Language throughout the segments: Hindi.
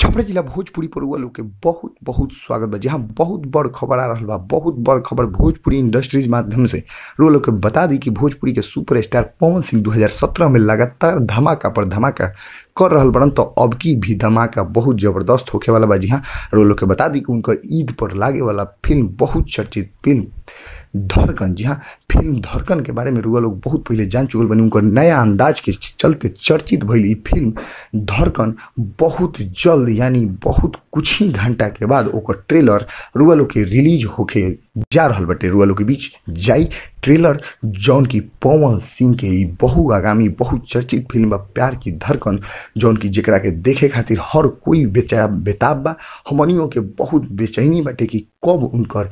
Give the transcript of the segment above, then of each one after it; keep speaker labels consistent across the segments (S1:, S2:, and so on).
S1: छपरा जिला भोजपुरी पड़ुआ लोग
S2: के बहुत बहुत स्वागत बा जहाँ बहुत बड़ खबर आ रहा बा बहुत बड़ खबर भोजपुरी इंडस्ट्रीज माध्यम से लोग लोग के बता दी कि भोजपुरी के सुपर स्टार पवन सिंह 2017 में लगातार धमाका पर धमाका कर रहा बड़न तो अब की भी धमाका बहुत जबरदस्त होके वाला बा जी हाँ लोग के बता दी कि उनका ईद पर लागे वाला फिल्म बहुत चर्चित फिल्म धड़कन जी हाँ फिल्म धड़कन के बारे में रुआ लोग बहुत पहले जान चुकल बनी उनका नया अंदाज के चलते चर्चित भैली फिल्म धड़कन बहुत जल्द यानी बहुत कुछ ही घंटा के बाद ओकर ट्रेलर रुआ के रिलीज होके जा रहा बटे रुआ के बीच जाई ट्रेलर जौन की पवन सिंह के ही बहु आगामी बहुचर्चित फिल्म बा प्यार की धड़कन जौन की जेकरा के देखे खातिर हर कोई बेचा बेताब बा हमनियों के बहुत बेचैनी बटे कि कब उनकर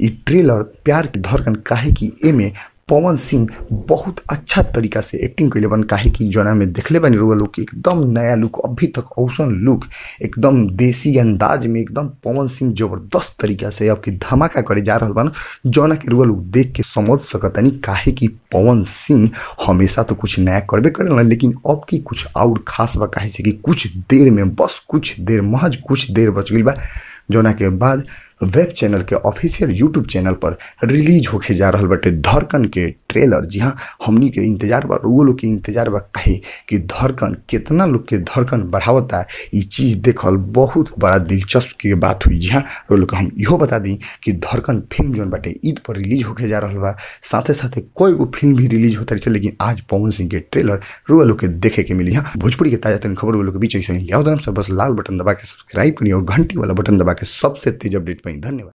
S2: इ ट्रेलर प्यार की धड़कन काहे कि एमे पवन सिंह बहुत अच्छा तरीका से एक्टिंग कैले बन काहे कि में देखले बनी रुआ लोग एकदम नया लुक अभी तक औसन लुक एकदम देसी अंदाज में एकदम पवन सिंह जबरदस्त तरीका से अब कि धमाका करे जा रहा बन जौना के रुआ लोग देख के समझ नहीं काहे कि पवन सिंह हमेशा तो कुछ नया करबे करेला लेकिन अब की कुछ और खास बा काहे से कि कुछ देर में बस कुछ देर महज कुछ देर बच गई बा जोना के बाद वेब चैनल के ऑफिशियल यूट्यूब चैनल पर रिलीज होके जा रहा बटे धड़कन के ट्रेलर जी हाँ हमनी के इंतजार बा वो लोग के इंतजार बा कहे कि धड़कन कितना लोग के धड़कन बढ़ावता ये चीज़ देखल बहुत बड़ा दिलचस्प के बात हुई जी हाँ लोग हम इो बता दी कि धड़कन फिल्म जो बाटे ईद पर रिलीज होके जा रहा बा साथे साथे कोई गो फिल्म भी रिलीज होता रही लेकिन आज पवन सिंह के ट्रेलर रुआ लोग के देखे के मिली हाँ भोजपुरी के ताजा तरीन खबर लोग के बीच ऐसे लिया बस लाल बटन दबा के सब्सक्राइब करिए और घंटी वाला बटन दबा के सबसे तेज अपडेट पाई धन्यवाद